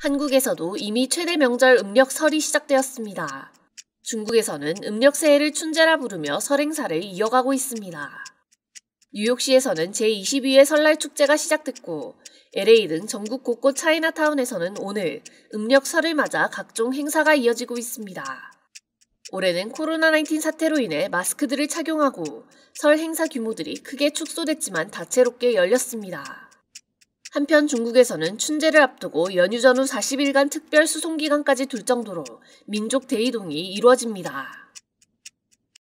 한국에서도 이미 최대 명절 음력 설이 시작되었습니다. 중국에서는 음력 새해를 춘제라 부르며 설행사를 이어가고 있습니다. 뉴욕시에서는 제22회 설날 축제가 시작됐고 LA 등 전국 곳곳 차이나타운에서는 오늘 음력 설을 맞아 각종 행사가 이어지고 있습니다. 올해는 코로나19 사태로 인해 마스크들을 착용하고 설 행사 규모들이 크게 축소됐지만 다채롭게 열렸습니다. 한편 중국에서는 춘제를 앞두고 연휴 전후 40일간 특별 수송기간까지 둘 정도로 민족 대이동이 이루어집니다.